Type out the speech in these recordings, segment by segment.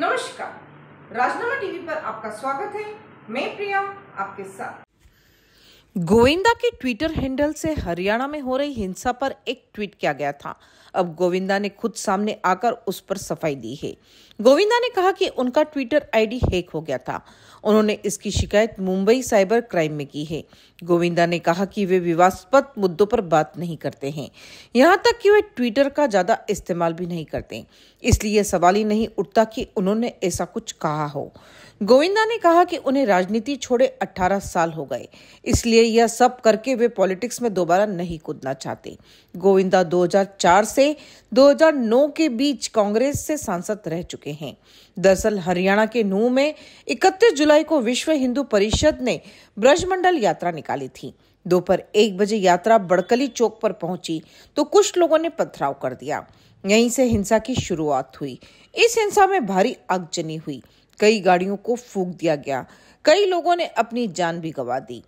नमस्कार राजनामा टीवी पर आपका स्वागत है मैं प्रिया आपके साथ गोविंदा के ट्विटर हैंडल से हरियाणा में हो रही हिंसा पर एक ट्वीट किया गया था अब गोविंदा ने खुद सामने आकर उस पर सफाई दी है गोविंदा ने कहा कि उनका ट्विटर आईडी हैक हो गया था उन्होंने इसकी शिकायत मुंबई साइबर क्राइम में की है गोविंदा ने कहा कि वे विवादस्पद मुद्दों पर बात नहीं करते हैं यहाँ तक कि वे ट्विटर का ज़्यादा इस्तेमाल भी नहीं करते इसलिए सवाल ही नहीं उठता कि उन्होंने ऐसा कुछ कहा हो गोविंदा ने कहा कि उन्हें राजनीति छोड़े 18 साल हो गए इसलिए यह सब करके वे पॉलिटिक्स में दोबारा नहीं कूदना चाहते गोविंदा 2004 से 2009 के बीच कांग्रेस से सांसद रह चुके हैं दरअसल हरियाणा के नूह में इकतीस जुलाई को विश्व हिंदू परिषद ने ब्रजमंडल यात्रा निकाली थी दोपहर एक बजे यात्रा बड़कली चौक पर पहुंची तो कुछ लोगों ने पथराव कर दिया यहीं से हिंसा की शुरुआत हुई इस हिंसा में भारी आगजनी हुई कई गाड़ियों को फूक दिया गया कई लोगों ने अपनी जान भी गवा दी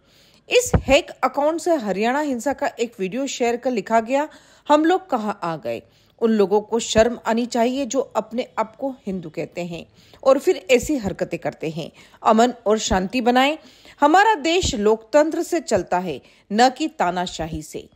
इस हैक अकाउंट से हरियाणा हिंसा का एक वीडियो शेयर कर लिखा गया हम लोग कहाँ आ गए उन लोगों को शर्म आनी चाहिए जो अपने आप को हिंदू कहते हैं और फिर ऐसी हरकतें करते हैं अमन और शांति बनाएं हमारा देश लोकतंत्र से चलता है न कि तानाशाही से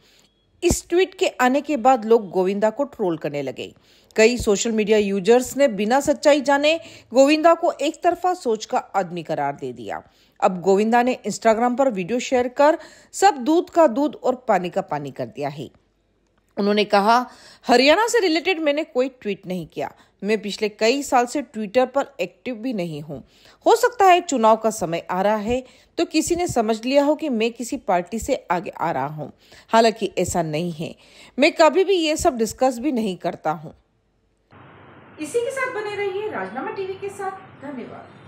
इस ट्वीट के आने के बाद लोग गोविंदा को ट्रोल करने लगे कई सोशल मीडिया यूजर्स ने बिना सच्चाई जाने गोविंदा को एक तरफा सोच का आदमी करार दे दिया अब गोविंदा ने इंस्टाग्राम पर वीडियो शेयर कर सब दूध का दूध और पानी का पानी कर दिया है उन्होंने कहा हरियाणा से रिलेटेड मैंने कोई ट्वीट नहीं किया मैं पिछले कई साल से ट्विटर पर एक्टिव भी नहीं हूँ हो सकता है चुनाव का समय आ रहा है तो किसी ने समझ लिया हो कि मैं किसी पार्टी से आगे आ रहा हूँ हालांकि ऐसा नहीं है मैं कभी भी ये सब डिस्कस भी नहीं करता हूँ इसी के साथ बने रहिए राजनामा टीवी के साथ धन्यवाद